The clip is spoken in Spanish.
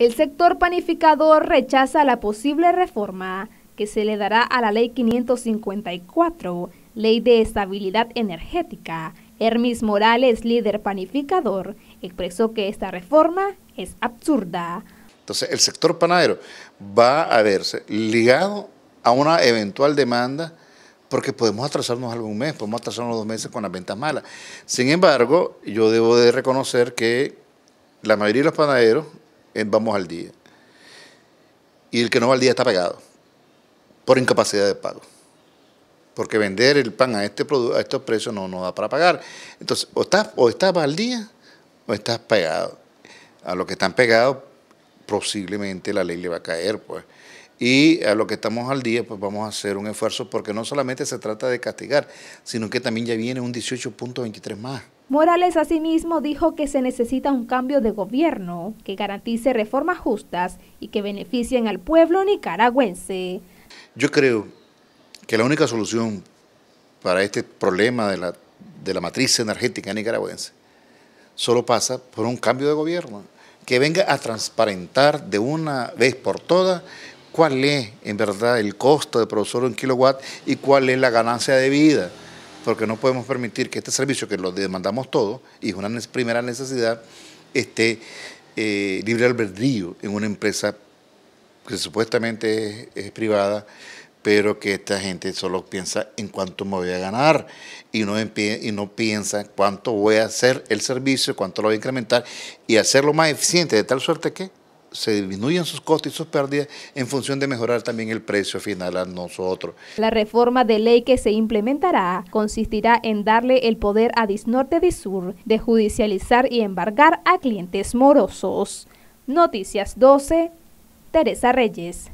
El sector panificador rechaza la posible reforma que se le dará a la Ley 554, Ley de Estabilidad Energética. Hermis Morales, líder panificador, expresó que esta reforma es absurda. Entonces, el sector panadero va a verse ligado a una eventual demanda porque podemos atrasarnos algún mes, podemos atrasarnos dos meses con las ventas malas. Sin embargo, yo debo de reconocer que la mayoría de los panaderos Vamos al Día. Y el que no va al día está pegado por incapacidad de pago. Porque vender el pan a, este a estos precios no, nos da para pagar. Entonces, o estás, o estás al día o estás pegado. A los que están pegados, posiblemente la ley le va a caer, pues y a lo que estamos al día, pues vamos a hacer un esfuerzo porque no solamente se trata de castigar, sino que también ya viene un 18.23 más. Morales asimismo dijo que se necesita un cambio de gobierno que garantice reformas justas y que beneficien al pueblo nicaragüense. Yo creo que la única solución para este problema de la, de la matriz energética nicaragüense solo pasa por un cambio de gobierno que venga a transparentar de una vez por todas cuál es en verdad el costo de producir un kilowatt y cuál es la ganancia de vida, porque no podemos permitir que este servicio que lo demandamos todos y es una primera necesidad esté libre eh, libre albedrío en una empresa que supuestamente es, privada, pero que esta gente solo piensa en cuánto me voy a ganar y no, y no piensa cuánto voy a hacer el servicio, cuánto lo voy a incrementar y hacerlo más eficiente, de tal suerte que se disminuyen sus costos y sus pérdidas en función de mejorar también el precio final a nosotros. La reforma de ley que se implementará consistirá en darle el poder a Disnorte sur de judicializar y embargar a clientes morosos. Noticias 12, Teresa Reyes.